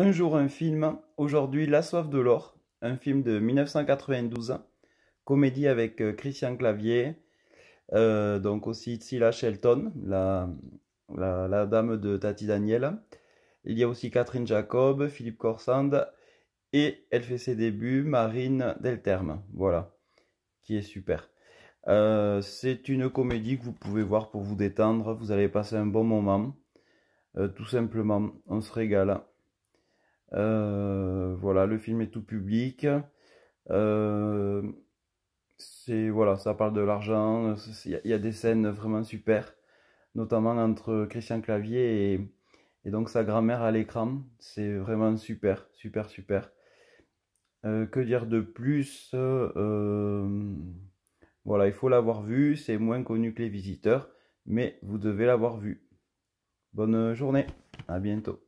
Un jour un film, aujourd'hui La soif de l'or, un film de 1992, comédie avec euh, Christian Clavier, euh, donc aussi Tsila Shelton, la, la, dame de Tati Daniel. Il y a aussi Catherine Jacob, Philippe Corsand, et elle fait ses débuts, Marine Delterme, voilà, qui est super. Euh, c'est une comédie que vous pouvez voir pour vous détendre, vous allez passer un bon moment, tout simplement, on se régale. Euh, voilà, le film est tout public. Euh, c'est voilà, ça parle de l'argent. Il y, a des scènes vraiment super, notamment entre Christian Clavier et, et donc sa grand-mère à l'écran. C'est vraiment super, super, super. Euh, que dire de plus Voilà, il faut l'avoir vu. C'est moins connu que les visiteurs, mais vous devez l'avoir vu. Bonne journée, à bientôt.